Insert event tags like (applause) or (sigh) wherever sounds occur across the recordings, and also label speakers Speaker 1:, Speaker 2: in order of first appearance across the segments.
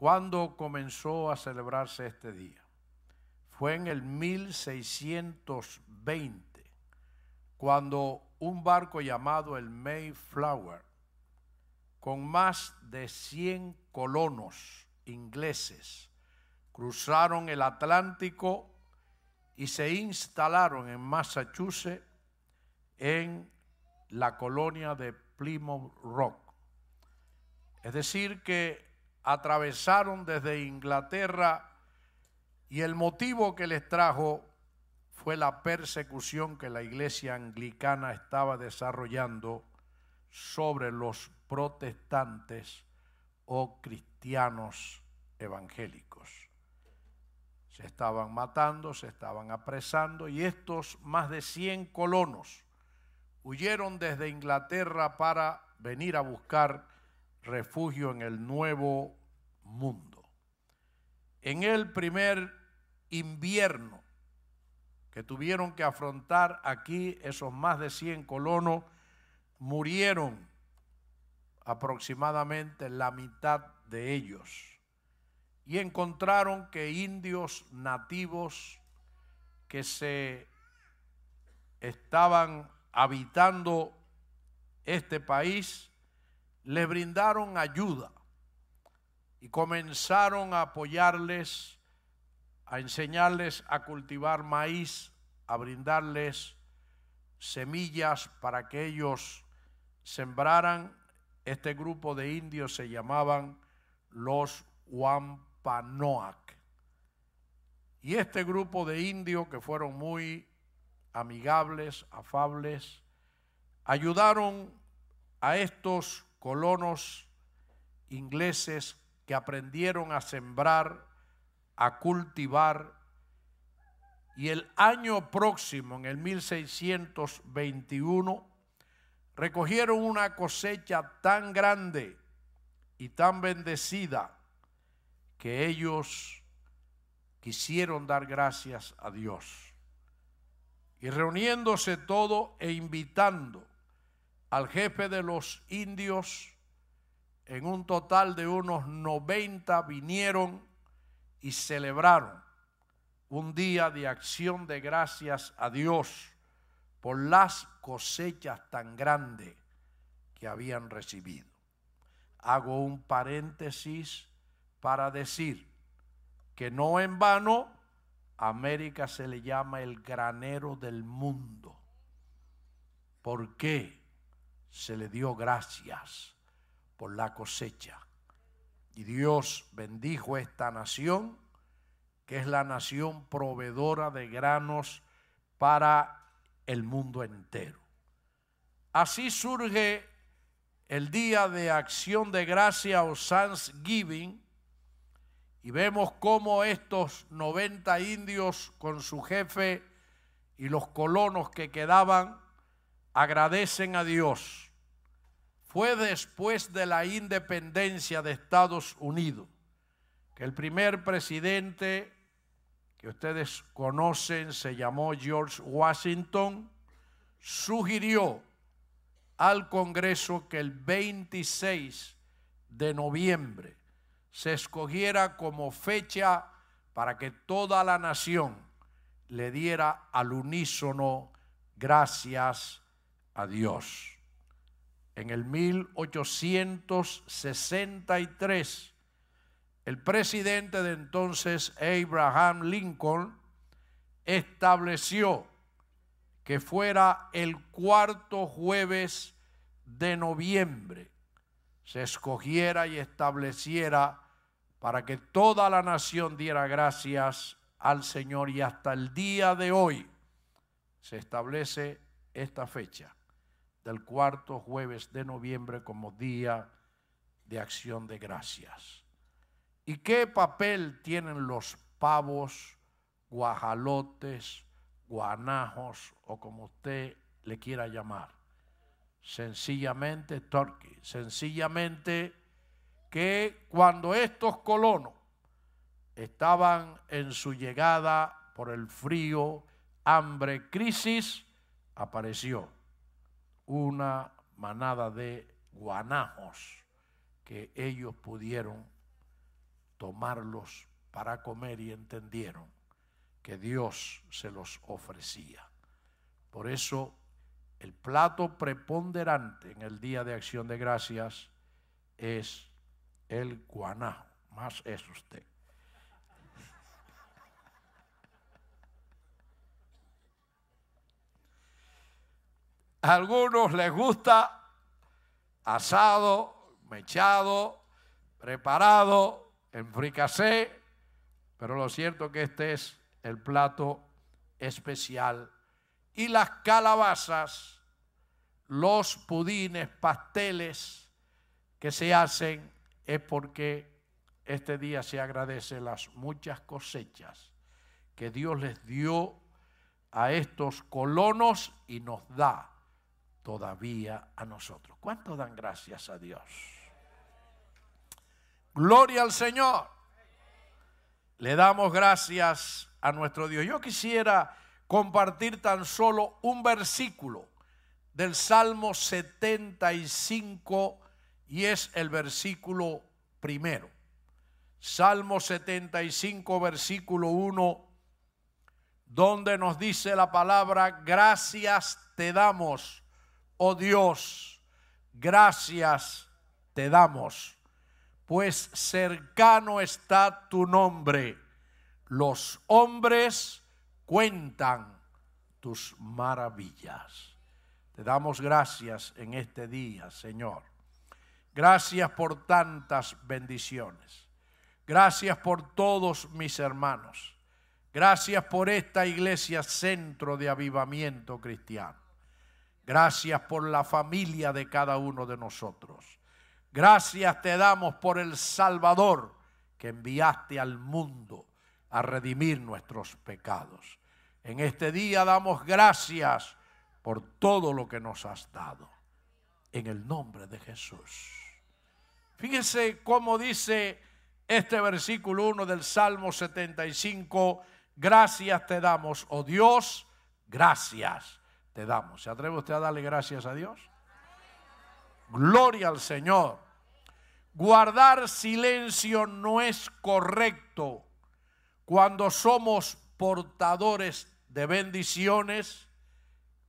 Speaker 1: ¿Cuándo comenzó a celebrarse este día? Fue en el 1620, cuando un barco llamado el Mayflower, con más de 100 colonos ingleses, cruzaron el Atlántico y se instalaron en Massachusetts en la colonia de Plymouth Rock. Es decir, que atravesaron desde Inglaterra y el motivo que les trajo fue la persecución que la iglesia anglicana estaba desarrollando sobre los protestantes o cristianos evangélicos. Se estaban matando, se estaban apresando y estos más de 100 colonos huyeron desde Inglaterra para venir a buscar refugio en el nuevo mundo. En el primer invierno que tuvieron que afrontar aquí, esos más de 100 colonos murieron aproximadamente la mitad de ellos y encontraron que indios nativos que se estaban habitando este país le brindaron ayuda y comenzaron a apoyarles, a enseñarles a cultivar maíz, a brindarles semillas para que ellos sembraran. Este grupo de indios se llamaban los Wampanoag. Y este grupo de indios que fueron muy amigables, afables, ayudaron a estos colonos ingleses que aprendieron a sembrar, a cultivar, y el año próximo, en el 1621, recogieron una cosecha tan grande y tan bendecida que ellos quisieron dar gracias a Dios. Y reuniéndose todo e invitando al jefe de los indios. En un total de unos 90 vinieron y celebraron un día de acción de gracias a Dios por las cosechas tan grandes que habían recibido. Hago un paréntesis para decir que no en vano América se le llama el granero del mundo. ¿Por qué? se le dio gracias por la cosecha. Y Dios bendijo esta nación, que es la nación proveedora de granos para el mundo entero. Así surge el Día de Acción de Gracia o Thanksgiving, y vemos cómo estos 90 indios con su jefe y los colonos que quedaban agradecen a Dios. Fue después de la independencia de Estados Unidos que el primer presidente que ustedes conocen se llamó George Washington, sugirió al Congreso que el 26 de noviembre se escogiera como fecha para que toda la nación le diera al unísono gracias Dios. En el 1863, el presidente de entonces, Abraham Lincoln, estableció que fuera el cuarto jueves de noviembre, se escogiera y estableciera para que toda la nación diera gracias al Señor y hasta el día de hoy se establece esta fecha el cuarto jueves de noviembre como día de acción de gracias. ¿Y qué papel tienen los pavos, guajalotes, guanajos o como usted le quiera llamar? Sencillamente, torque sencillamente que cuando estos colonos estaban en su llegada por el frío, hambre, crisis, apareció una manada de guanajos que ellos pudieron tomarlos para comer y entendieron que Dios se los ofrecía. Por eso el plato preponderante en el día de acción de gracias es el guanajo, más es usted. A algunos les gusta asado, mechado, preparado, en pero lo cierto es que este es el plato especial. Y las calabazas, los pudines, pasteles que se hacen es porque este día se agradece las muchas cosechas que Dios les dio a estos colonos y nos da todavía a nosotros. cuánto dan gracias a Dios? Gloria al Señor. Le damos gracias a nuestro Dios. Yo quisiera compartir tan solo un versículo del Salmo 75 y es el versículo primero. Salmo 75, versículo 1, donde nos dice la palabra, gracias te damos, oh Dios, gracias te damos, pues cercano está tu nombre. Los hombres cuentan tus maravillas. Te damos gracias en este día, Señor. Gracias por tantas bendiciones. Gracias por todos mis hermanos. Gracias por esta iglesia centro de avivamiento cristiano. Gracias por la familia de cada uno de nosotros. Gracias te damos por el Salvador que enviaste al mundo a redimir nuestros pecados. En este día damos gracias por todo lo que nos has dado. En el nombre de Jesús. Fíjese cómo dice este versículo 1 del Salmo 75. Gracias te damos, oh Dios, gracias te damos. ¿Se atreve usted a darle gracias a Dios? Gloria al Señor. Guardar silencio no es correcto cuando somos portadores de bendiciones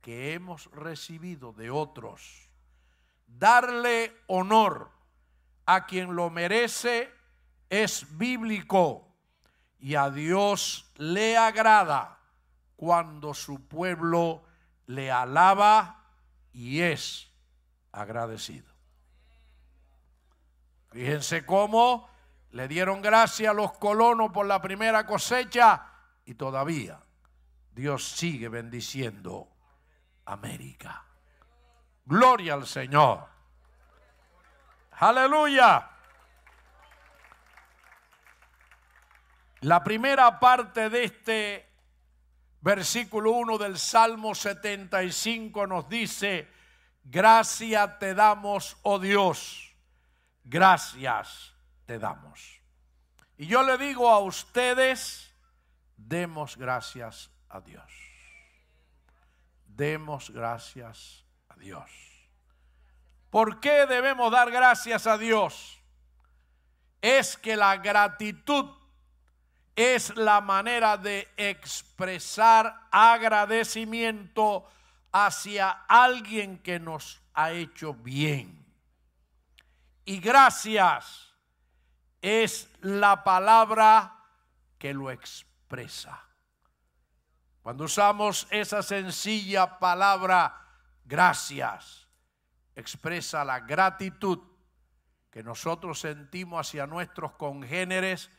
Speaker 1: que hemos recibido de otros. Darle honor a quien lo merece es bíblico y a Dios le agrada cuando su pueblo le alaba y es agradecido. Fíjense cómo le dieron gracias a los colonos por la primera cosecha y todavía Dios sigue bendiciendo América. Gloria al Señor. Aleluya. La primera parte de este versículo 1 del Salmo 75 nos dice, gracia te damos, oh Dios, gracias te damos. Y yo le digo a ustedes, demos gracias a Dios. Demos gracias a Dios. ¿Por qué debemos dar gracias a Dios? Es que la gratitud es la manera de expresar agradecimiento hacia alguien que nos ha hecho bien. Y gracias es la palabra que lo expresa. Cuando usamos esa sencilla palabra, gracias, expresa la gratitud que nosotros sentimos hacia nuestros congéneres,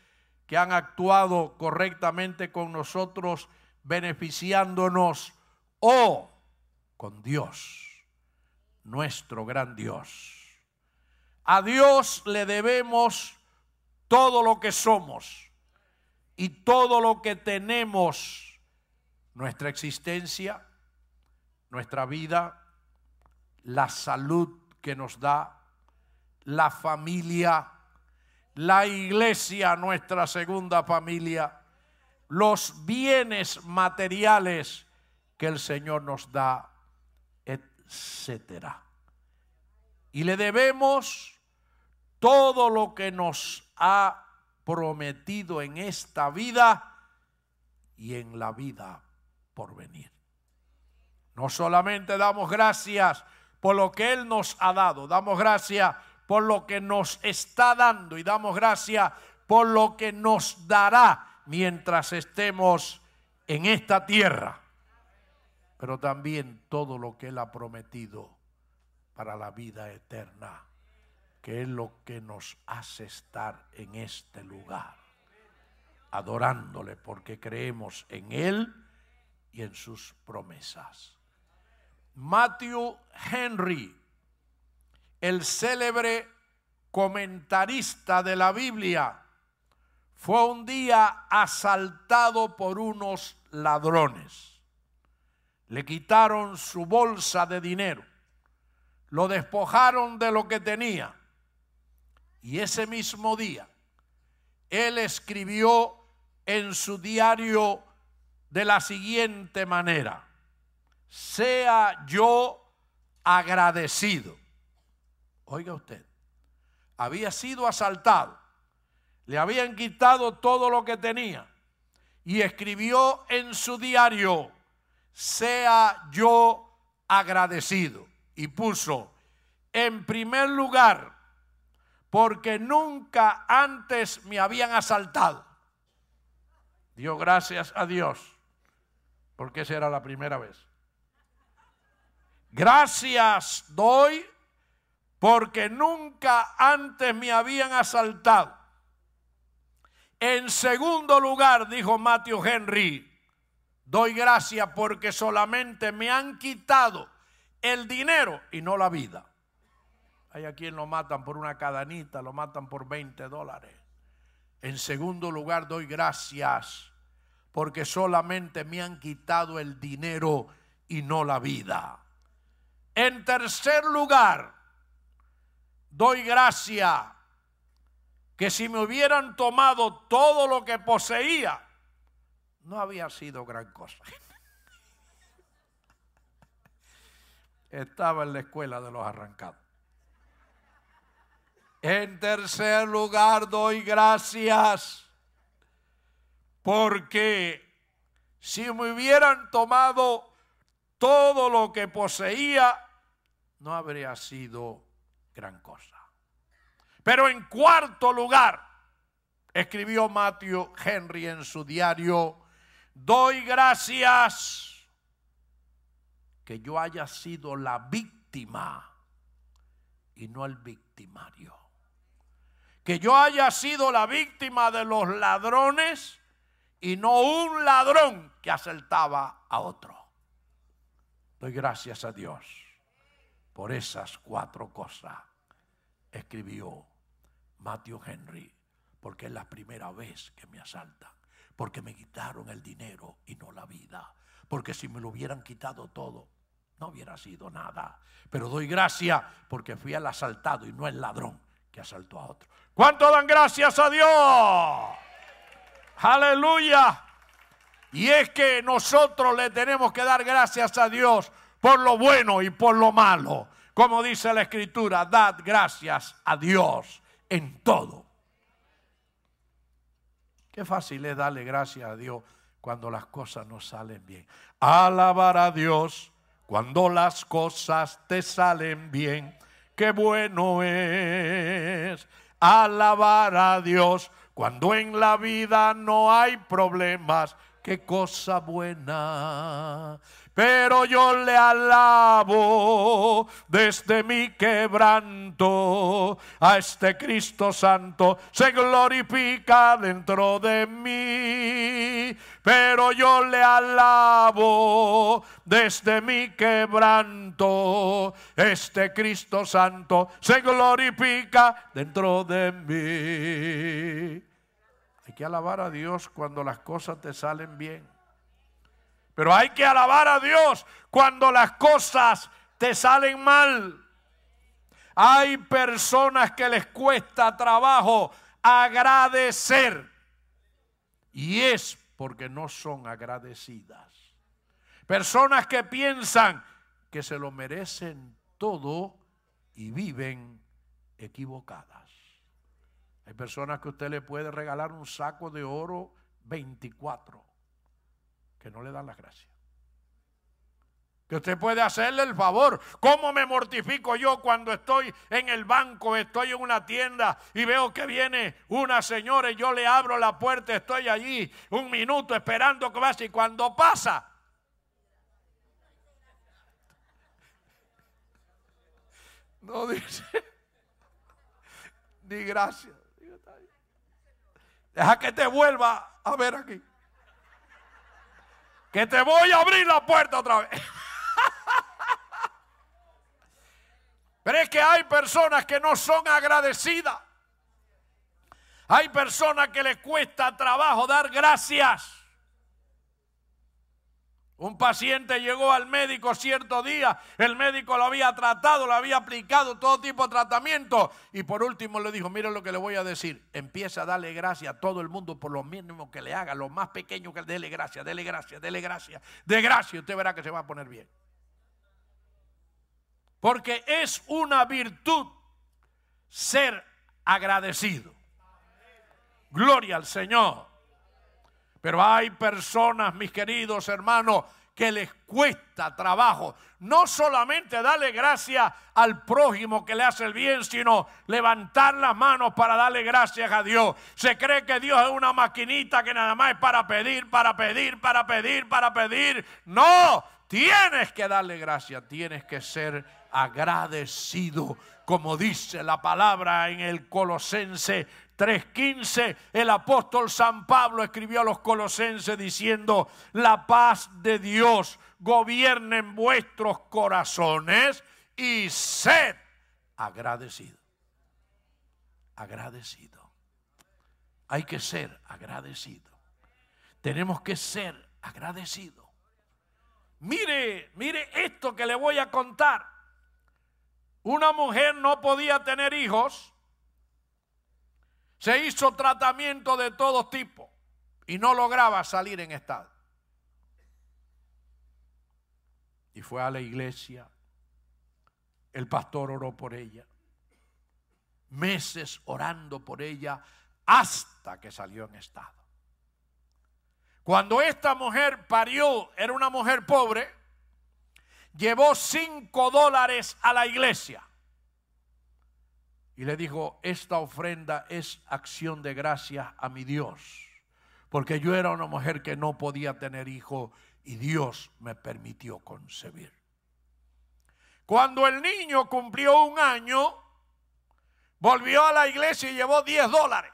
Speaker 1: que han actuado correctamente con nosotros, beneficiándonos o con Dios, nuestro gran Dios. A Dios le debemos todo lo que somos y todo lo que tenemos, nuestra existencia, nuestra vida, la salud que nos da, la familia, la iglesia, nuestra segunda familia, los bienes materiales que el Señor nos da, etcétera. Y le debemos todo lo que nos ha prometido en esta vida y en la vida por venir. No solamente damos gracias por lo que Él nos ha dado, damos gracias por lo que nos está dando y damos gracias por lo que nos dará mientras estemos en esta tierra, pero también todo lo que Él ha prometido para la vida eterna, que es lo que nos hace estar en este lugar, adorándole porque creemos en Él y en sus promesas. Matthew Henry, el célebre comentarista de la Biblia, fue un día asaltado por unos ladrones. Le quitaron su bolsa de dinero, lo despojaron de lo que tenía y ese mismo día él escribió en su diario de la siguiente manera, sea yo agradecido oiga usted, había sido asaltado, le habían quitado todo lo que tenía y escribió en su diario, sea yo agradecido. Y puso, en primer lugar, porque nunca antes me habían asaltado. Dio gracias a Dios, porque esa era la primera vez. Gracias doy porque nunca antes me habían asaltado. En segundo lugar, dijo Matthew Henry, doy gracias porque solamente me han quitado el dinero y no la vida. Hay a quien lo matan por una cadanita, lo matan por 20 dólares. En segundo lugar, doy gracias porque solamente me han quitado el dinero y no la vida. En tercer lugar, doy gracias que si me hubieran tomado todo lo que poseía, no había sido gran cosa. (laughs) Estaba en la escuela de los arrancados. En tercer lugar, doy gracias porque si me hubieran tomado todo lo que poseía, no habría sido gran cosa. Pero en cuarto lugar, escribió Matthew Henry en su diario, doy gracias que yo haya sido la víctima y no el victimario. Que yo haya sido la víctima de los ladrones y no un ladrón que asaltaba a otro. Doy gracias a Dios por esas cuatro cosas escribió Matthew Henry, porque es la primera vez que me asaltan, porque me quitaron el dinero y no la vida, porque si me lo hubieran quitado todo, no hubiera sido nada. Pero doy gracias porque fui al asaltado y no el ladrón que asaltó a otro. ¿Cuánto dan gracias a Dios? Aleluya. Y es que nosotros le tenemos que dar gracias a Dios por lo bueno y por lo malo. Como dice la escritura, dad gracias a Dios en todo. Qué fácil es darle gracias a Dios cuando las cosas no salen bien. Alabar a Dios cuando las cosas te salen bien. Qué bueno es alabar a Dios cuando en la vida no hay problemas. Qué cosa buena pero yo le alabo desde mi quebranto a este Cristo Santo. Se glorifica dentro de mí, pero yo le alabo desde mi quebranto. Este Cristo Santo se glorifica dentro de mí. Hay que alabar a Dios cuando las cosas te salen bien. Pero hay que alabar a Dios cuando las cosas te salen mal. Hay personas que les cuesta trabajo agradecer. Y es porque no son agradecidas. Personas que piensan que se lo merecen todo y viven equivocadas. Hay personas que usted le puede regalar un saco de oro 24 que no le dan las gracias. Que usted puede hacerle el favor. ¿Cómo me mortifico yo cuando estoy en el banco, estoy en una tienda y veo que viene una señora y yo le abro la puerta, estoy allí un minuto esperando que vaya y cuando pasa... No dice ni gracias. Deja que te vuelva a ver aquí que te voy a abrir la puerta otra vez. Pero es que hay personas que no son agradecidas. Hay personas que les cuesta trabajo dar gracias. Un paciente llegó al médico cierto día, el médico lo había tratado, lo había aplicado todo tipo de tratamiento y por último le dijo, mire lo que le voy a decir, empieza a darle gracias a todo el mundo por lo mínimo que le haga, lo más pequeño que le déle gracias, dele gracias, dele gracias, de gracia, usted verá que se va a poner bien. Porque es una virtud ser agradecido. Gloria al Señor. Pero hay personas, mis queridos hermanos, que les cuesta trabajo. No solamente darle gracias al prójimo que le hace el bien, sino levantar las manos para darle gracias a Dios. Se cree que Dios es una maquinita que nada más es para pedir, para pedir, para pedir, para pedir. No, tienes que darle gracias, tienes que ser agradecido, como dice la palabra en el Colosense 3.15, el apóstol San Pablo escribió a los colosenses diciendo, la paz de Dios gobierne en vuestros corazones y sed agradecido. Agradecido. Hay que ser agradecido. Tenemos que ser agradecido. Mire, mire esto que le voy a contar. Una mujer no podía tener hijos se hizo tratamiento de todo tipo y no lograba salir en estado. Y fue a la iglesia. El pastor oró por ella. Meses orando por ella hasta que salió en estado. Cuando esta mujer parió, era una mujer pobre, llevó cinco dólares a la iglesia. Y le dijo, esta ofrenda es acción de gracias a mi Dios, porque yo era una mujer que no podía tener hijo y Dios me permitió concebir. Cuando el niño cumplió un año, volvió a la iglesia y llevó 10 dólares.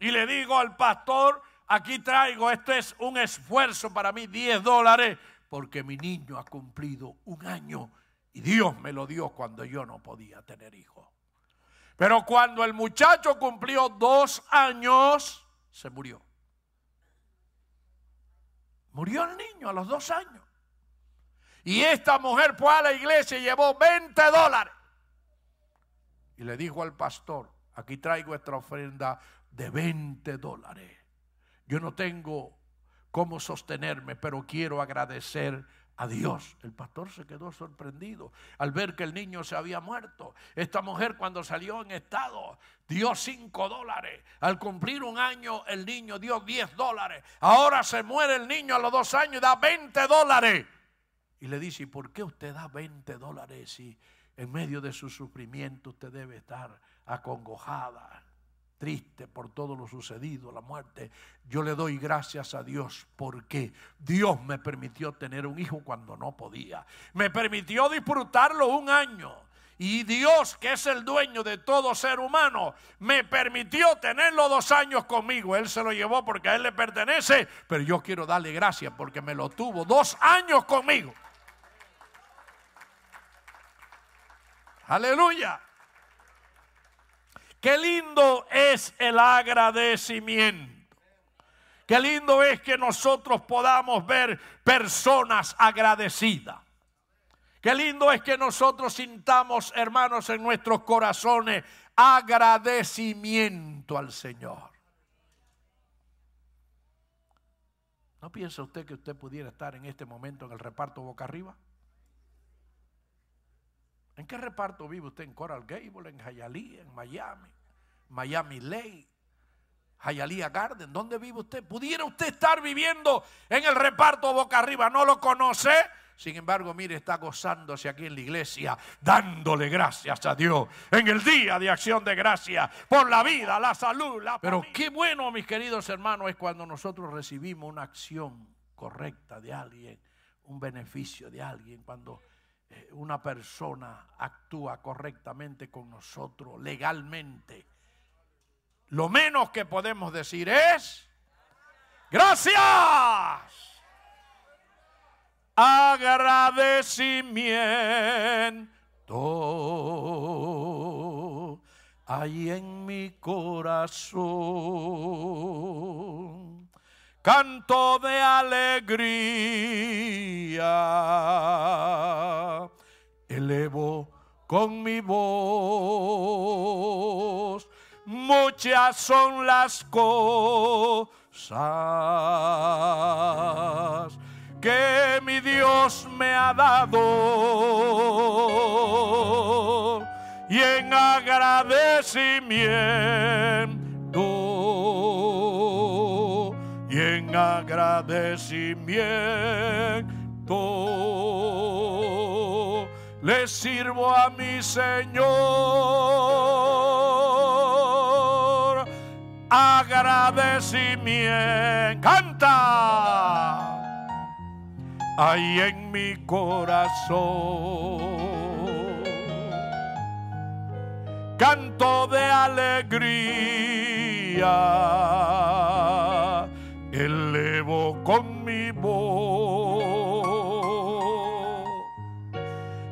Speaker 1: Y le digo al pastor, aquí traigo, esto es un esfuerzo para mí, 10 dólares, porque mi niño ha cumplido un año Dios me lo dio cuando yo no podía tener hijo, Pero cuando el muchacho cumplió dos años, se murió. Murió el niño a los dos años. Y esta mujer fue a la iglesia y llevó 20 dólares. Y le dijo al pastor, aquí traigo esta ofrenda de 20 dólares. Yo no tengo cómo sostenerme, pero quiero agradecer Adiós, El pastor se quedó sorprendido al ver que el niño se había muerto. Esta mujer cuando salió en estado dio 5 dólares. Al cumplir un año el niño dio 10 dólares. Ahora se muere el niño a los dos años y da 20 dólares. Y le dice, ¿y por qué usted da 20 dólares si en medio de su sufrimiento usted debe estar acongojada? triste por todo lo sucedido, la muerte, yo le doy gracias a Dios porque Dios me permitió tener un hijo cuando no podía. Me permitió disfrutarlo un año. Y Dios, que es el dueño de todo ser humano, me permitió tenerlo dos años conmigo. Él se lo llevó porque a Él le pertenece, pero yo quiero darle gracias porque me lo tuvo dos años conmigo. Aleluya. Qué lindo es el agradecimiento. Qué lindo es que nosotros podamos ver personas agradecidas. Qué lindo es que nosotros sintamos, hermanos, en nuestros corazones agradecimiento al Señor. ¿No piensa usted que usted pudiera estar en este momento en el reparto boca arriba? ¿En qué reparto vive usted? ¿En Coral Gable? ¿En Hialeah? ¿En Miami? ¿Miami Lake? Hialeah Garden? ¿Dónde vive usted? ¿Pudiera usted estar viviendo en el reparto boca arriba? ¿No lo conoce? Sin embargo, mire, está gozándose aquí en la iglesia, dándole gracias a Dios en el día de acción de gracia por la vida, la salud, la Pero qué bueno, mis queridos hermanos, es cuando nosotros recibimos una acción correcta de alguien, un beneficio de alguien, cuando eh, una persona actúa correctamente con nosotros legalmente, lo menos que podemos decir es, gracias. Agradecimiento ahí en mi corazón canto de alegría. Elevo con mi voz, muchas son las cosas que mi Dios me ha dado. Y en agradecimiento agradecimiento le sirvo a mi Señor. Agradecimiento, canta. ahí en mi corazón canto de alegría elevo con mi voz.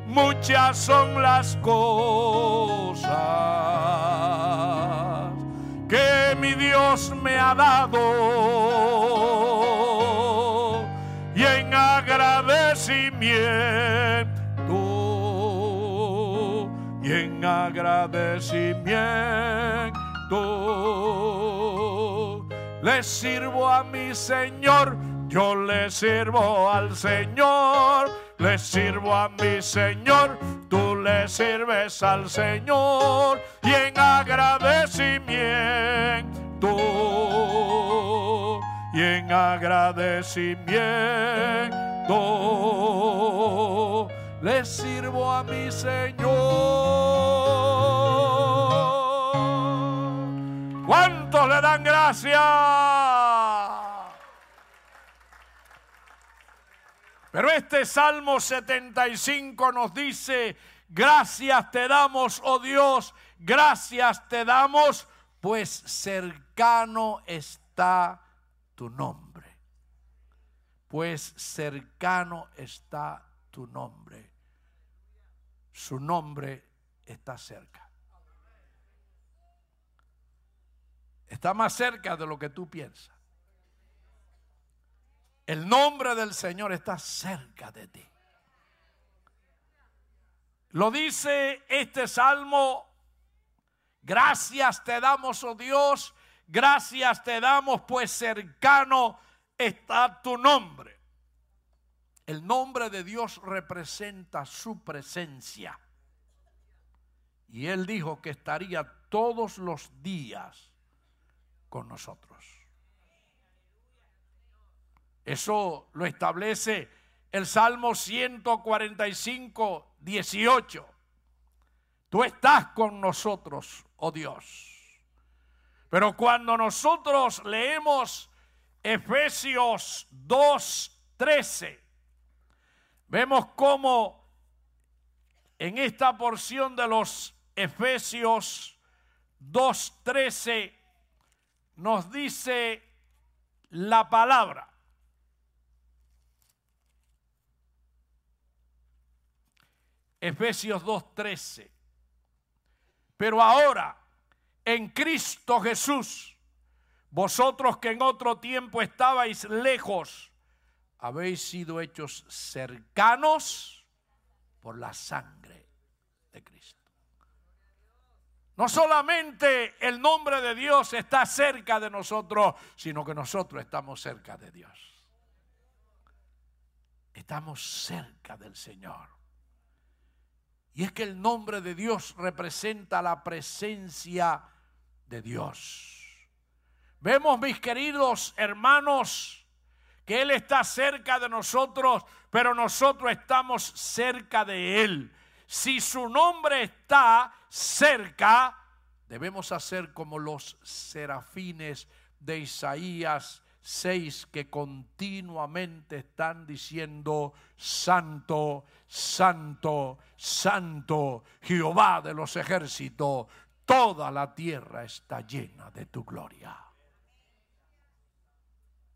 Speaker 1: Muchas son las cosas que mi Dios me ha dado y en agradecimiento y en agradecimiento le sirvo a mi Señor, yo le sirvo al Señor, le sirvo a mi Señor, tú le sirves al Señor y en agradecimiento, y en agradecimiento le sirvo a mi Señor. ¿Cuántos le dan gracias? Pero este Salmo 75 nos dice, gracias te damos, oh Dios, gracias te damos, pues cercano está tu nombre. Pues cercano está tu nombre. Su nombre está cerca. está más cerca de lo que tú piensas. El nombre del Señor está cerca de ti. Lo dice este salmo. Gracias te damos, oh Dios. Gracias te damos, pues cercano está tu nombre. El nombre de Dios representa su presencia. Y él dijo que estaría todos los días con nosotros. Eso lo establece el Salmo 145, 18. Tú estás con nosotros, oh Dios. Pero cuando nosotros leemos Efesios 2, 13, vemos cómo en esta porción de los Efesios 2, 13, nos dice la palabra. Efesios 2:13. Pero ahora, en Cristo Jesús, vosotros que en otro tiempo estabais lejos, habéis sido hechos cercanos por la sangre de Cristo. No solamente el nombre de Dios está cerca de nosotros, sino que nosotros estamos cerca de Dios. Estamos cerca del Señor. Y es que el nombre de Dios representa la presencia de Dios. Vemos, mis queridos hermanos, que Él está cerca de nosotros, pero nosotros estamos cerca de Él. Si su nombre está, cerca, debemos hacer como los serafines de Isaías 6 que continuamente están diciendo, Santo, Santo, Santo, Jehová de los ejércitos, toda la tierra está llena de tu gloria.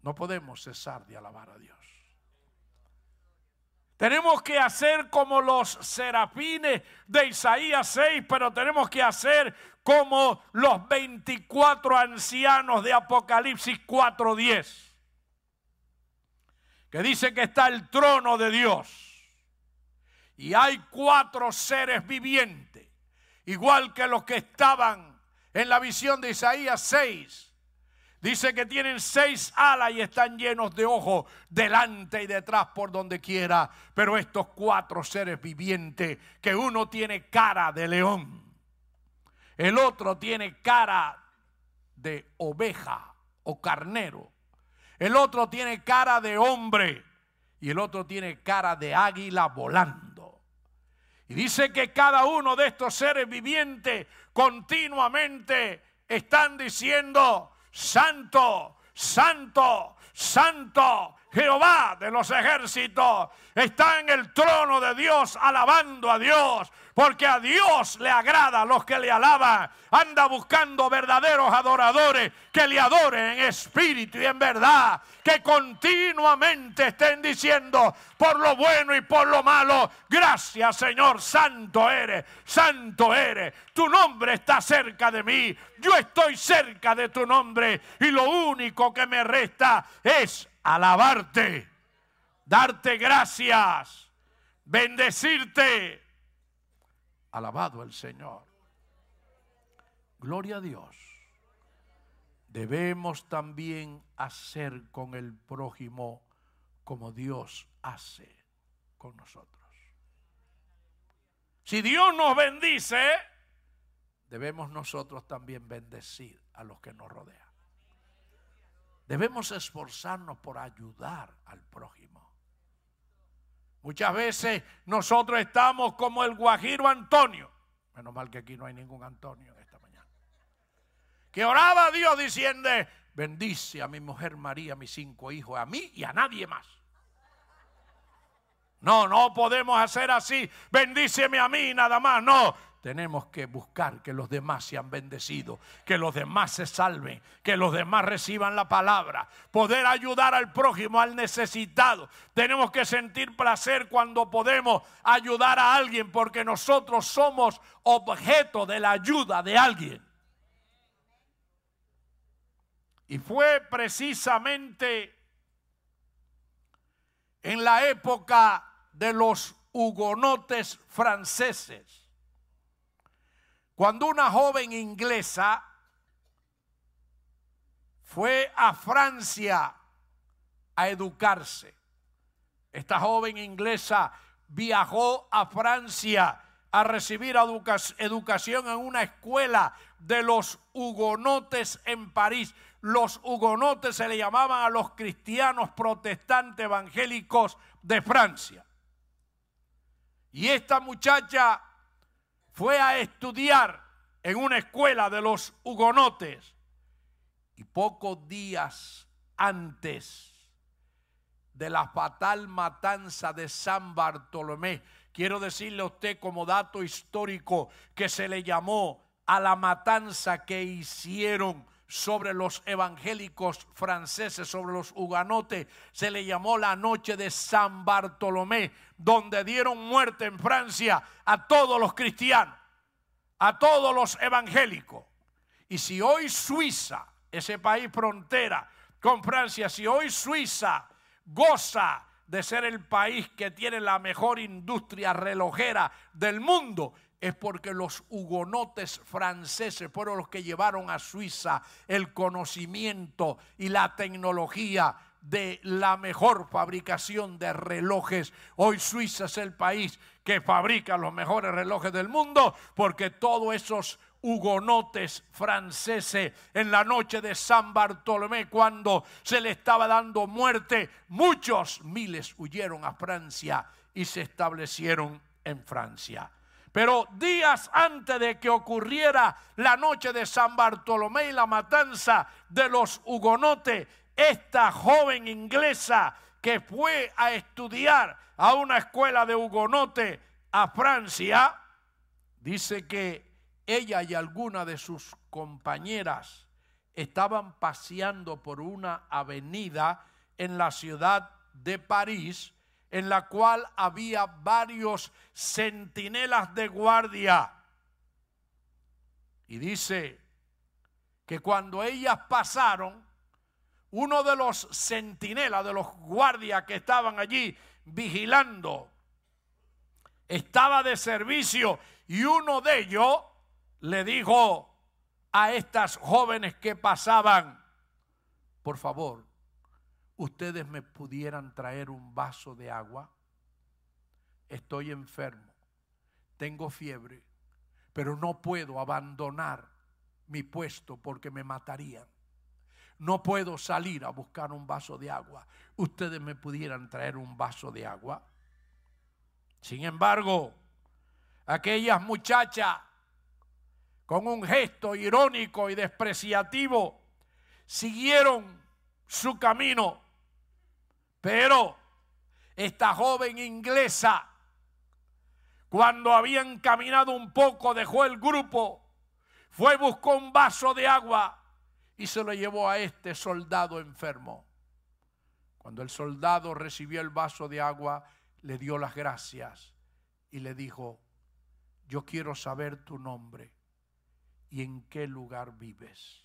Speaker 1: No podemos cesar de alabar a Dios. Tenemos que hacer como los serafines de Isaías 6, pero tenemos que hacer como los 24 ancianos de Apocalipsis 4.10, que dice que está el trono de Dios y hay cuatro seres vivientes, igual que los que estaban en la visión de Isaías 6 Dice que tienen seis alas y están llenos de ojos delante y detrás por donde quiera. Pero estos cuatro seres vivientes, que uno tiene cara de león, el otro tiene cara de oveja o carnero, el otro tiene cara de hombre y el otro tiene cara de águila volando. Y dice que cada uno de estos seres vivientes continuamente están diciendo, santo, santo, santo, Jehová de los ejércitos está en el trono de Dios alabando a Dios, porque a Dios le agrada a los que le alaban. Anda buscando verdaderos adoradores que le adoren en espíritu y en verdad, que continuamente estén diciendo por lo bueno y por lo malo, gracias Señor, santo eres, santo eres, tu nombre está cerca de mí, yo estoy cerca de tu nombre y lo único que me resta es alabarte, darte gracias, bendecirte. Alabado el Señor. Gloria a Dios. Debemos también hacer con el prójimo como Dios hace con nosotros. Si Dios nos bendice, debemos nosotros también bendecir a los que nos rodean. Debemos esforzarnos por ayudar al prójimo. Muchas veces nosotros estamos como el guajiro Antonio. Menos mal que aquí no hay ningún Antonio esta mañana. Que oraba a Dios diciendo, bendice a mi mujer María, a mis cinco hijos, a mí y a nadie más. No, no podemos hacer así. Bendíceme a mí nada más. No, tenemos que buscar que los demás sean bendecidos, que los demás se salven, que los demás reciban la palabra, poder ayudar al prójimo, al necesitado. Tenemos que sentir placer cuando podemos ayudar a alguien porque nosotros somos objeto de la ayuda de alguien. Y fue precisamente en la época de los hugonotes franceses cuando una joven inglesa fue a Francia a educarse, esta joven inglesa viajó a Francia a recibir educación en una escuela de los hugonotes en París. Los hugonotes se le llamaban a los cristianos protestantes evangélicos de Francia. Y esta muchacha fue a estudiar en una escuela de los hugonotes y pocos días antes de la fatal matanza de San Bartolomé, quiero decirle a usted como dato histórico que se le llamó a la matanza que hicieron sobre los evangélicos franceses, sobre los hugonotes, Se le llamó la noche de San Bartolomé, donde dieron muerte en Francia a todos los cristianos, a todos los evangélicos. Y si hoy Suiza, ese país frontera con Francia, si hoy Suiza goza de ser el país que tiene la mejor industria relojera del mundo, es porque los hugonotes franceses fueron los que llevaron a Suiza el conocimiento y la tecnología de la mejor fabricación de relojes. Hoy Suiza es el país que fabrica los mejores relojes del mundo porque todos esos hugonotes franceses en la noche de San Bartolomé cuando se le estaba dando muerte, muchos miles huyeron a Francia y se establecieron en Francia. Pero días antes de que ocurriera la noche de San Bartolomé y la matanza de los hugonotes, esta joven inglesa que fue a estudiar a una escuela de hugonote a Francia, dice que ella y alguna de sus compañeras estaban paseando por una avenida en la ciudad de París en la cual había varios centinelas de guardia. Y dice que cuando ellas pasaron, uno de los centinelas, de los guardias que estaban allí vigilando, estaba de servicio y uno de ellos le dijo a estas jóvenes que pasaban, por favor, ustedes me pudieran traer un vaso de agua. Estoy enfermo, tengo fiebre, pero no puedo abandonar mi puesto porque me matarían. No puedo salir a buscar un vaso de agua. Ustedes me pudieran traer un vaso de agua. Sin embargo, aquellas muchachas con un gesto irónico y despreciativo siguieron su camino pero esta joven inglesa, cuando habían caminado un poco, dejó el grupo, fue, buscó un vaso de agua y se lo llevó a este soldado enfermo. Cuando el soldado recibió el vaso de agua, le dio las gracias y le dijo, yo quiero saber tu nombre y en qué lugar vives.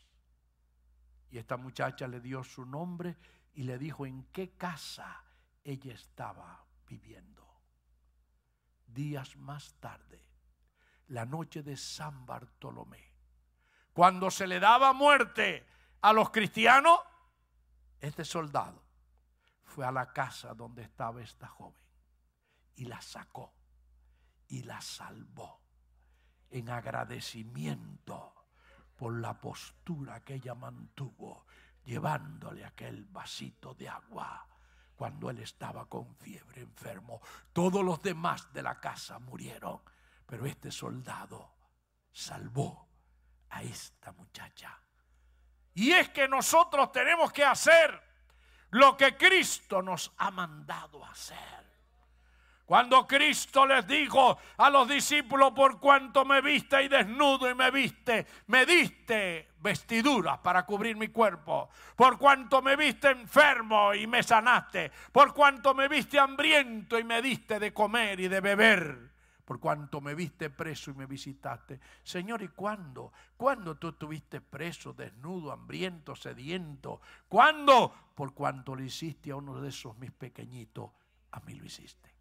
Speaker 1: Y esta muchacha le dio su nombre y le dijo en qué casa ella estaba viviendo. Días más tarde, la noche de San Bartolomé, cuando se le daba muerte a los cristianos, este soldado fue a la casa donde estaba esta joven y la sacó y la salvó en agradecimiento por la postura que ella mantuvo llevándole aquel vasito de agua cuando él estaba con fiebre enfermo. Todos los demás de la casa murieron, pero este soldado salvó a esta muchacha. Y es que nosotros tenemos que hacer lo que Cristo nos ha mandado hacer. Cuando Cristo les dijo a los discípulos, por cuanto me viste y desnudo y me viste, me diste vestiduras para cubrir mi cuerpo, por cuanto me viste enfermo y me sanaste, por cuanto me viste hambriento y me diste de comer y de beber, por cuanto me viste preso y me visitaste. Señor, ¿y cuándo? ¿Cuándo tú estuviste preso, desnudo, hambriento, sediento? ¿Cuándo? Por cuanto le hiciste a uno de esos mis pequeñitos, a mí lo hiciste.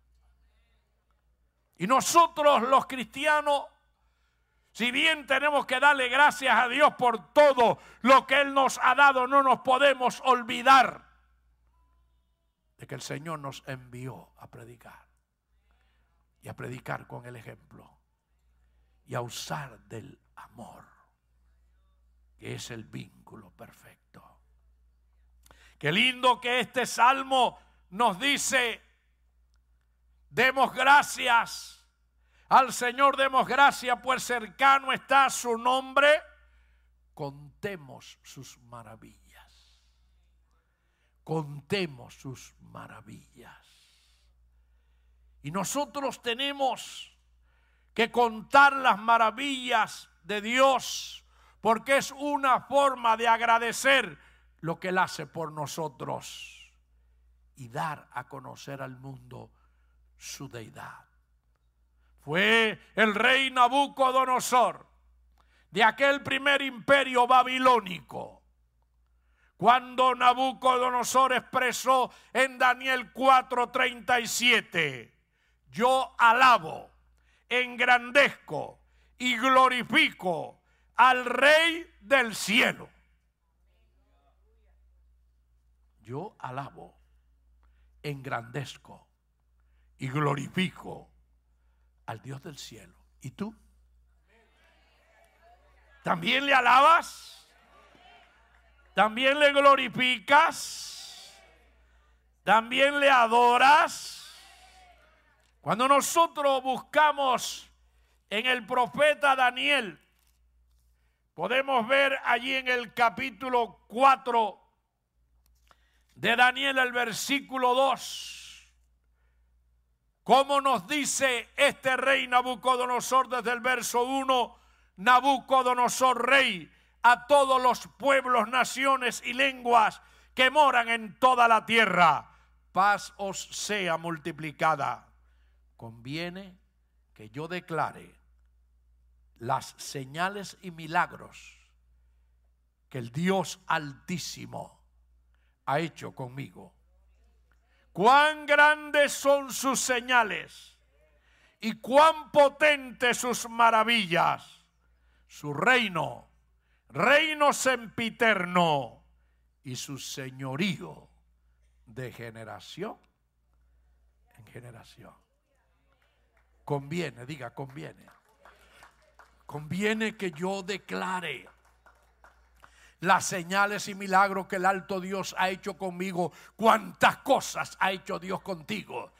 Speaker 1: Y nosotros los cristianos, si bien tenemos que darle gracias a Dios por todo lo que Él nos ha dado, no nos podemos olvidar de que el Señor nos envió a predicar. Y a predicar con el ejemplo. Y a usar del amor, que es el vínculo perfecto. Qué lindo que este salmo nos dice Demos gracias al Señor, demos gracias, pues cercano está su nombre. Contemos sus maravillas. Contemos sus maravillas. Y nosotros tenemos que contar las maravillas de Dios, porque es una forma de agradecer lo que Él hace por nosotros y dar a conocer al mundo su deidad. Fue el rey Nabucodonosor de aquel primer imperio babilónico. Cuando Nabucodonosor expresó en Daniel 4:37, yo alabo, engrandezco y glorifico al rey del cielo. Yo alabo, engrandezco y glorifico al Dios del cielo. ¿Y tú? ¿También le alabas? ¿También le glorificas? ¿También le adoras? Cuando nosotros buscamos en el profeta Daniel, podemos ver allí en el capítulo 4 de Daniel el versículo 2 como nos dice este rey Nabucodonosor desde el verso 1, Nabucodonosor rey a todos los pueblos, naciones y lenguas que moran en toda la tierra, paz os sea multiplicada. Conviene que yo declare las señales y milagros que el Dios altísimo ha hecho conmigo cuán grandes son sus señales y cuán potentes sus maravillas. Su reino, reino sempiterno y su señorío de generación en generación. Conviene, diga, conviene. Conviene que yo declare las señales y milagros que el alto Dios ha hecho conmigo, cuántas cosas ha hecho Dios contigo.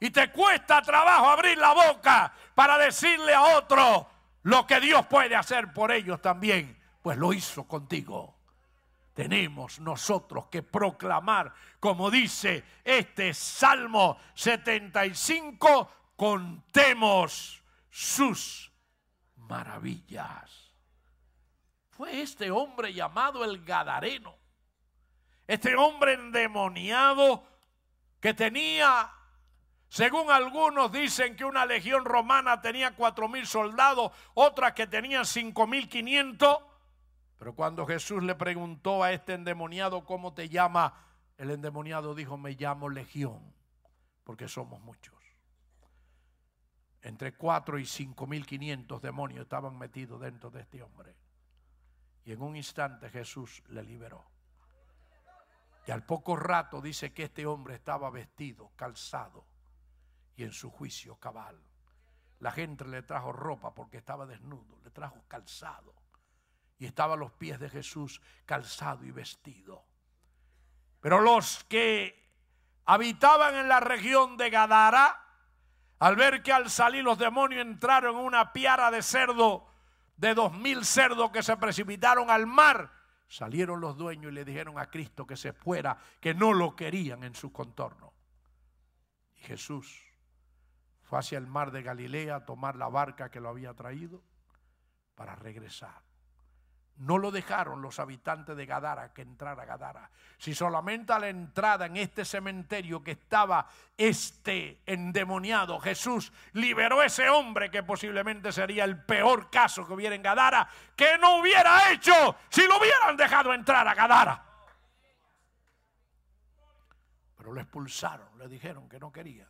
Speaker 1: Y te cuesta trabajo abrir la boca para decirle a otro lo que Dios puede hacer por ellos también, pues lo hizo contigo. Tenemos nosotros que proclamar, como dice este Salmo 75, contemos sus maravillas fue este hombre llamado el Gadareno. Este hombre endemoniado que tenía, según algunos dicen que una legión romana tenía cuatro mil soldados, otras que tenían cinco mil quinientos. Pero cuando Jesús le preguntó a este endemoniado cómo te llama, el endemoniado dijo, me llamo legión, porque somos muchos. Entre 4 y mil quinientos demonios estaban metidos dentro de este hombre. Y en un instante Jesús le liberó. Y al poco rato dice que este hombre estaba vestido, calzado y en su juicio cabal. La gente le trajo ropa porque estaba desnudo, le trajo calzado. Y estaba los pies de Jesús calzado y vestido. Pero los que habitaban en la región de Gadara, al ver que al salir los demonios entraron en una piara de cerdo de dos mil cerdos que se precipitaron al mar, salieron los dueños y le dijeron a Cristo que se fuera, que no lo querían en su contorno. Y Jesús fue hacia el mar de Galilea a tomar la barca que lo había traído para regresar no lo dejaron los habitantes de Gadara que entrara a Gadara. Si solamente a la entrada en este cementerio que estaba este endemoniado, Jesús liberó a ese hombre que posiblemente sería el peor caso que hubiera en Gadara, que no hubiera hecho si lo hubieran dejado entrar a Gadara. Pero lo expulsaron, le dijeron que no quería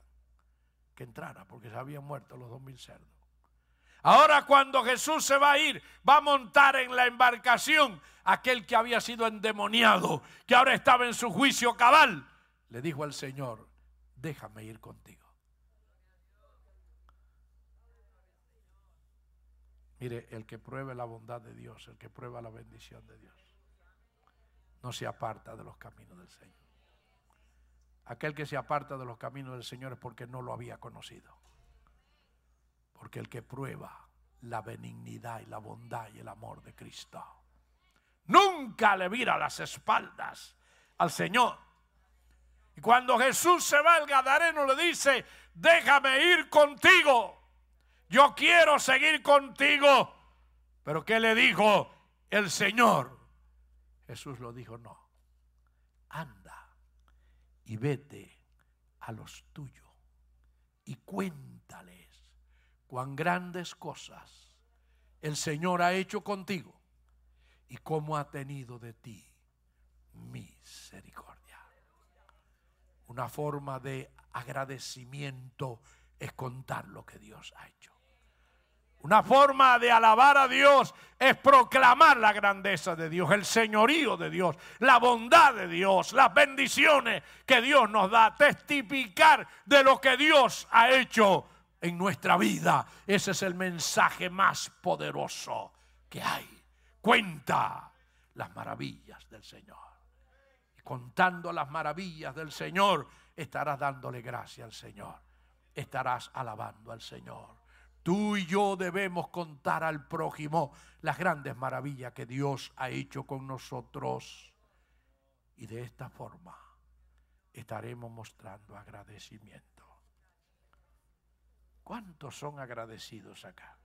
Speaker 1: que entrara porque se habían muerto los dos mil cerdos. Ahora cuando Jesús se va a ir, va a montar en la embarcación aquel que había sido endemoniado, que ahora estaba en su juicio cabal. Le dijo al Señor, déjame ir contigo. Mire, el que pruebe la bondad de Dios, el que prueba la bendición de Dios, no se aparta de los caminos del Señor. Aquel que se aparta de los caminos del Señor es porque no lo había conocido. Porque el que prueba la benignidad y la bondad y el amor de Cristo. Nunca le vira las espaldas al Señor. Y cuando Jesús se va, al Gadareno le dice, déjame ir contigo. Yo quiero seguir contigo. Pero ¿qué le dijo el Señor? Jesús lo dijo, no. Anda y vete a los tuyos y cuenta cuán grandes cosas el Señor ha hecho contigo y cómo ha tenido de ti misericordia. Una forma de agradecimiento es contar lo que Dios ha hecho. Una forma de alabar a Dios es proclamar la grandeza de Dios, el señorío de Dios, la bondad de Dios, las bendiciones que Dios nos da, testificar de lo que Dios ha hecho en nuestra vida. Ese es el mensaje más poderoso que hay. Cuenta las maravillas del Señor. Y contando las maravillas del Señor, estarás dándole gracia al Señor. Estarás alabando al Señor. Tú y yo debemos contar al prójimo las grandes maravillas que Dios ha hecho con nosotros. Y de esta forma estaremos mostrando agradecimiento. ¿Cuántos son agradecidos acá?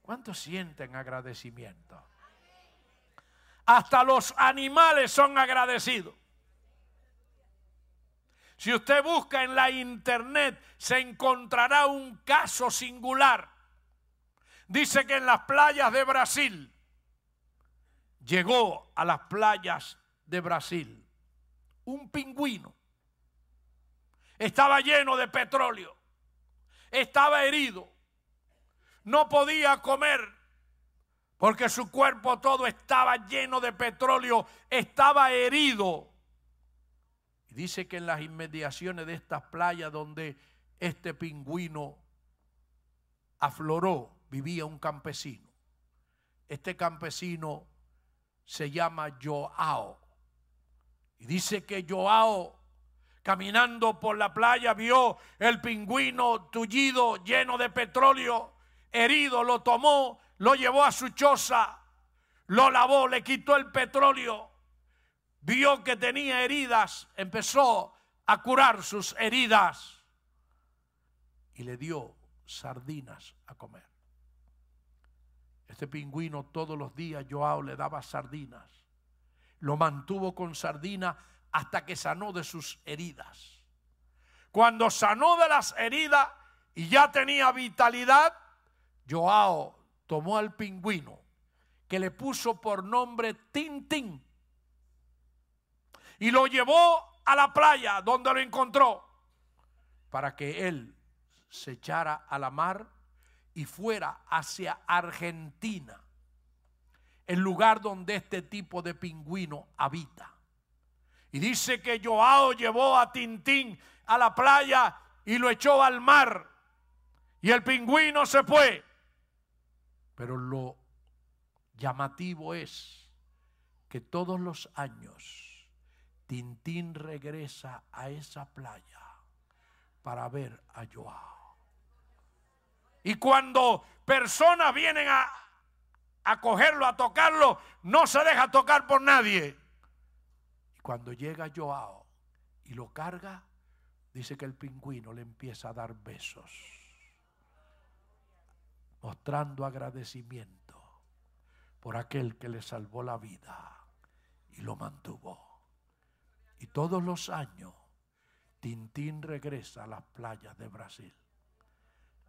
Speaker 1: ¿Cuántos sienten agradecimiento? Hasta los animales son agradecidos. Si usted busca en la internet, se encontrará un caso singular. Dice que en las playas de Brasil, llegó a las playas de Brasil un pingüino estaba lleno de petróleo. Estaba herido. No podía comer porque su cuerpo todo estaba lleno de petróleo. Estaba herido. Y dice que en las inmediaciones de estas playas donde este pingüino afloró, vivía un campesino. Este campesino se llama Joao. Y dice que Joao caminando por la playa, vio el pingüino tullido, lleno de petróleo, herido, lo tomó, lo llevó a su choza, lo lavó, le quitó el petróleo, vio que tenía heridas, empezó a curar sus heridas y le dio sardinas a comer. Este pingüino todos los días Joao le daba sardinas. Lo mantuvo con sardinas hasta que sanó de sus heridas. Cuando sanó de las heridas y ya tenía vitalidad, Joao tomó al pingüino que le puso por nombre Tintín y lo llevó a la playa donde lo encontró para que él se echara a la mar y fuera hacia Argentina, el lugar donde este tipo de pingüino habita. Y dice que Joao llevó a Tintín a la playa y lo echó al mar. Y el pingüino se fue. Pero lo llamativo es que todos los años Tintín regresa a esa playa para ver a Joao. Y cuando personas vienen a, cogerlo, a tocarlo, no se deja tocar por nadie. Cuando llega Joao y lo carga, dice que el pingüino le empieza a dar besos, mostrando agradecimiento por aquel que le salvó la vida y lo mantuvo. Y todos los años, Tintín regresa a las playas de Brasil,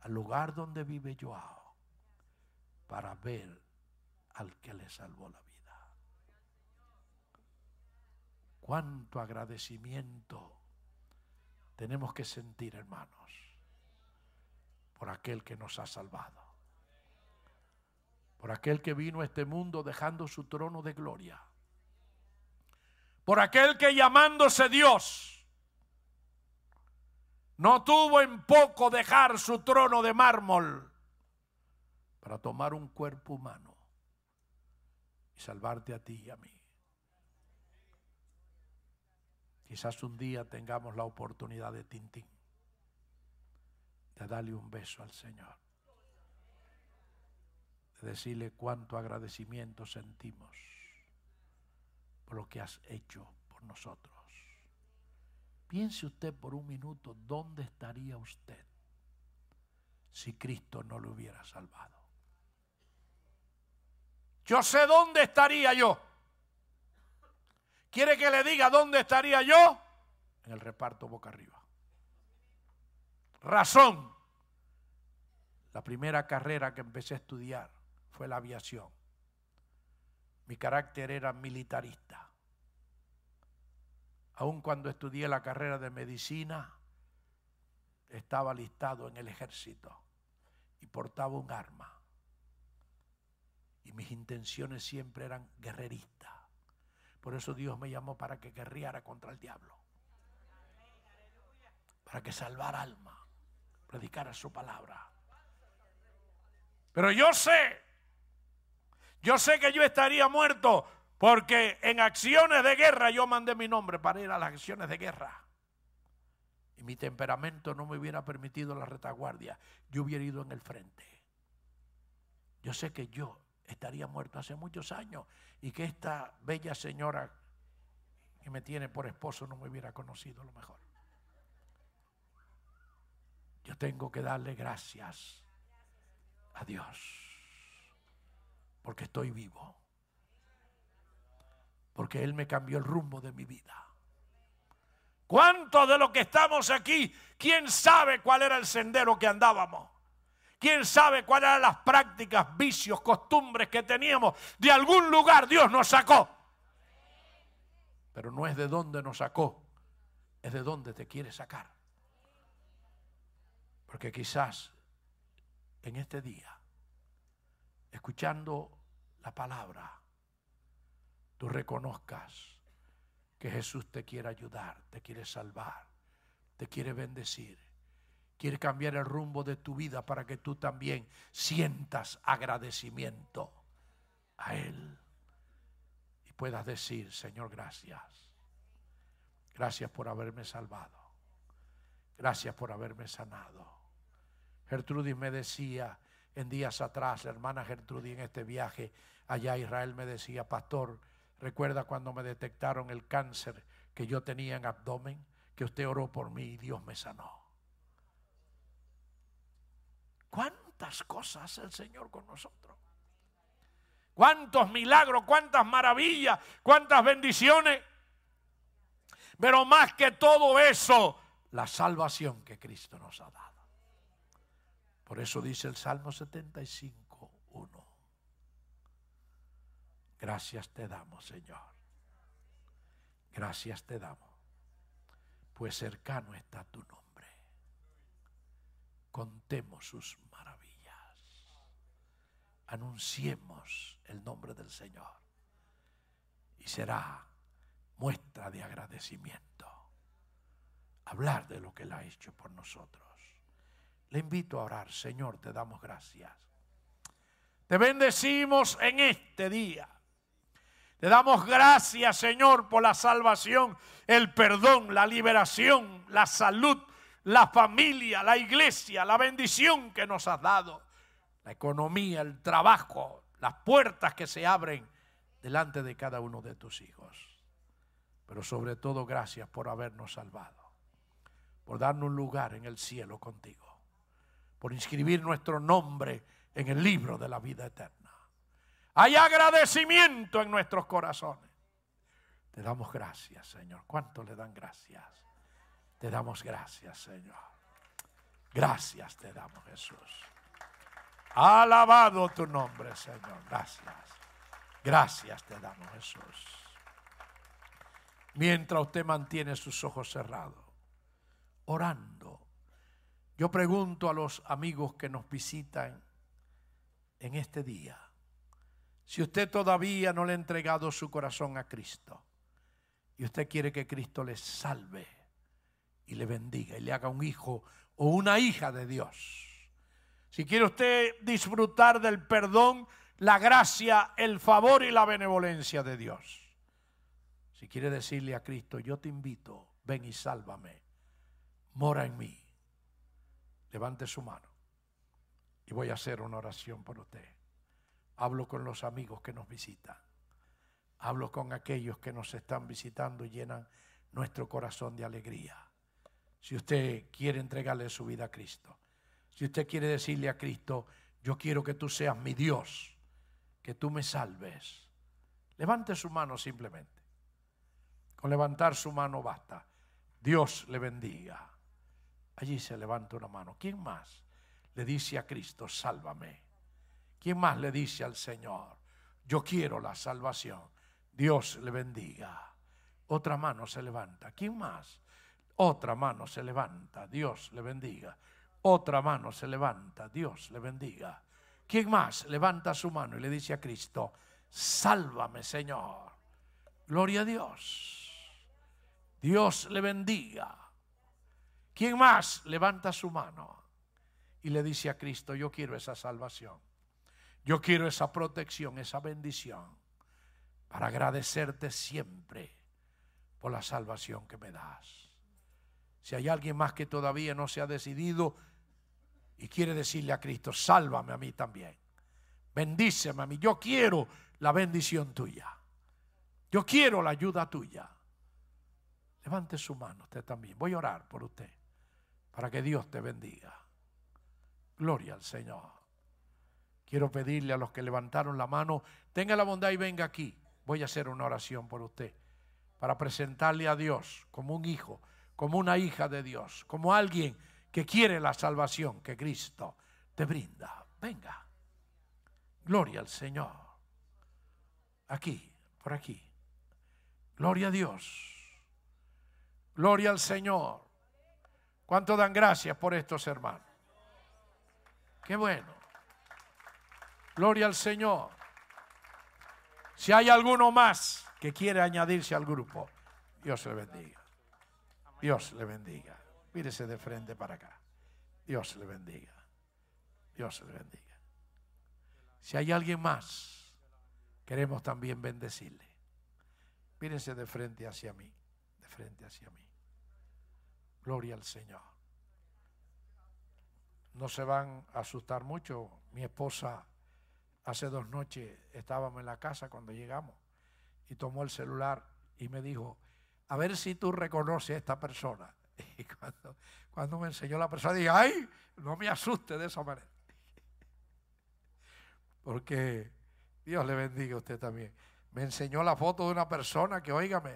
Speaker 1: al lugar donde vive Joao, para ver al que le salvó la vida. Cuánto agradecimiento tenemos que sentir, hermanos, por aquel que nos ha salvado. Por aquel que vino a este mundo dejando su trono de gloria. Por aquel que llamándose Dios no tuvo en poco dejar su trono de mármol para tomar un cuerpo humano y salvarte a ti y a mí. Quizás un día tengamos la oportunidad de Tintín, de darle un beso al Señor, de decirle cuánto agradecimiento sentimos por lo que has hecho por nosotros. Piense usted por un minuto dónde estaría usted si Cristo no lo hubiera salvado. Yo sé dónde estaría yo. ¿Quiere que le diga dónde estaría yo? En el reparto boca arriba. Razón. La primera carrera que empecé a estudiar fue la aviación. Mi carácter era militarista. Aun cuando estudié la carrera de medicina, estaba listado en el ejército y portaba un arma. Y mis intenciones siempre eran guerreristas. Por eso Dios me llamó para que guerreara contra el diablo. Para que salvara alma. Predicara su palabra. Pero yo sé. Yo sé que yo estaría muerto porque en acciones de guerra yo mandé mi nombre para ir a las acciones de guerra. Y mi temperamento no me hubiera permitido la retaguardia. Yo hubiera ido en el frente. Yo sé que yo estaría muerto hace muchos años y que esta bella señora que me tiene por esposo no me hubiera conocido lo mejor. Yo tengo que darle gracias a Dios porque estoy vivo, porque Él me cambió el rumbo de mi vida. ¿Cuántos de los que estamos aquí, quién sabe cuál era el sendero que andábamos? quién sabe cuáles eran las prácticas, vicios, costumbres que teníamos. De algún lugar Dios nos sacó. Pero no es de dónde nos sacó, es de dónde te quiere sacar. Porque quizás en este día, escuchando la palabra, tú reconozcas que Jesús te quiere ayudar, te quiere salvar, te quiere bendecir quiere cambiar el rumbo de tu vida para que tú también sientas agradecimiento a Él y puedas decir, Señor, gracias. Gracias por haberme salvado. Gracias por haberme sanado. Gertrudis me decía en días atrás, la hermana Gertrudis en este viaje allá a Israel me decía, pastor, recuerda cuando me detectaron el cáncer que yo tenía en abdomen, que usted oró por mí y Dios me sanó. ¿Cuántas cosas el Señor con nosotros? ¿Cuántos milagros, cuántas maravillas, cuántas bendiciones? Pero más que todo eso, la salvación que Cristo nos ha dado. Por eso dice el Salmo 75, 1. Gracias te damos, Señor. Gracias te damos, pues cercano está tu nombre contemos sus maravillas. Anunciemos el nombre del Señor y será muestra de agradecimiento. Hablar de lo que Él ha hecho por nosotros. Le invito a orar, Señor, te damos gracias. Te bendecimos en este día. Te damos gracias, Señor, por la salvación, el perdón, la liberación, la salud, la familia, la iglesia, la bendición que nos has dado, la economía, el trabajo, las puertas que se abren delante de cada uno de tus hijos. Pero sobre todo gracias por habernos salvado, por darnos un lugar en el cielo contigo, por inscribir nuestro nombre en el libro de la vida eterna. Hay agradecimiento en nuestros corazones. Te damos gracias, Señor. ¿Cuánto le dan gracias? Te damos gracias, Señor. Gracias te damos, Jesús. Alabado tu nombre, Señor. Gracias. Gracias te damos, Jesús. Mientras usted mantiene sus ojos cerrados, orando, yo pregunto a los amigos que nos visitan en este día, si usted todavía no le ha entregado su corazón a Cristo y usted quiere que Cristo le salve, y le bendiga y le haga un hijo o una hija de Dios. Si quiere usted disfrutar del perdón, la gracia, el favor y la benevolencia de Dios. Si quiere decirle a Cristo, yo te invito, ven y sálvame, mora en mí, levante su mano y voy a hacer una oración por usted. Hablo con los amigos que nos visitan, hablo con aquellos que nos están visitando y llenan nuestro corazón de alegría si usted quiere entregarle su vida a Cristo. Si usted quiere decirle a Cristo, yo quiero que tú seas mi Dios, que tú me salves. Levante su mano simplemente. Con levantar su mano basta. Dios le bendiga. Allí se levanta una mano. ¿Quién más le dice a Cristo, sálvame? ¿Quién más le dice al Señor, yo quiero la salvación? Dios le bendiga. Otra mano se levanta. ¿Quién más? Otra mano se levanta, Dios le bendiga. Otra mano se levanta, Dios le bendiga. ¿Quién más levanta su mano y le dice a Cristo, sálvame Señor? Gloria a Dios. Dios le bendiga. ¿Quién más levanta su mano y le dice a Cristo, yo quiero esa salvación? Yo quiero esa protección, esa bendición, para agradecerte siempre por la salvación que me das. Si hay alguien más que todavía no se ha decidido y quiere decirle a Cristo, sálvame a mí también. Bendíceme a mí. Yo quiero la bendición tuya. Yo quiero la ayuda tuya. Levante su mano usted también. Voy a orar por usted para que Dios te bendiga. Gloria al Señor. Quiero pedirle a los que levantaron la mano, tenga la bondad y venga aquí. Voy a hacer una oración por usted para presentarle a Dios como un hijo como una hija de Dios, como alguien que quiere la salvación que Cristo te brinda. Venga. Gloria al Señor. Aquí, por aquí. Gloria a Dios. Gloria al Señor. ¿Cuánto dan gracias por estos hermanos? Qué bueno. Gloria al Señor. Si hay alguno más que quiere añadirse al grupo, Dios le bendiga. Dios le bendiga. Mírese de frente para acá. Dios le bendiga. Dios le bendiga. Si hay alguien más, queremos también bendecirle. Mírense de frente hacia mí. De frente hacia mí. Gloria al Señor. No se van a asustar mucho. Mi esposa hace dos noches estábamos en la casa cuando llegamos y tomó el celular y me dijo, a ver si tú reconoces a esta persona. (laughs) Y cuando, me enseñó la persona, dije, ay, no me asuste de esa manera. (laughs) Porque Dios le bendiga a usted también. Me enseñó la foto de una persona que, oígame,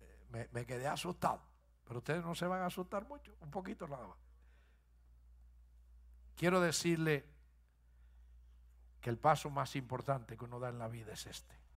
Speaker 1: eh, me, me quedé asustado. Pero ustedes no se van a asustar mucho, un poquito nada más. Quiero decirle que el paso más importante que uno da en la vida es este.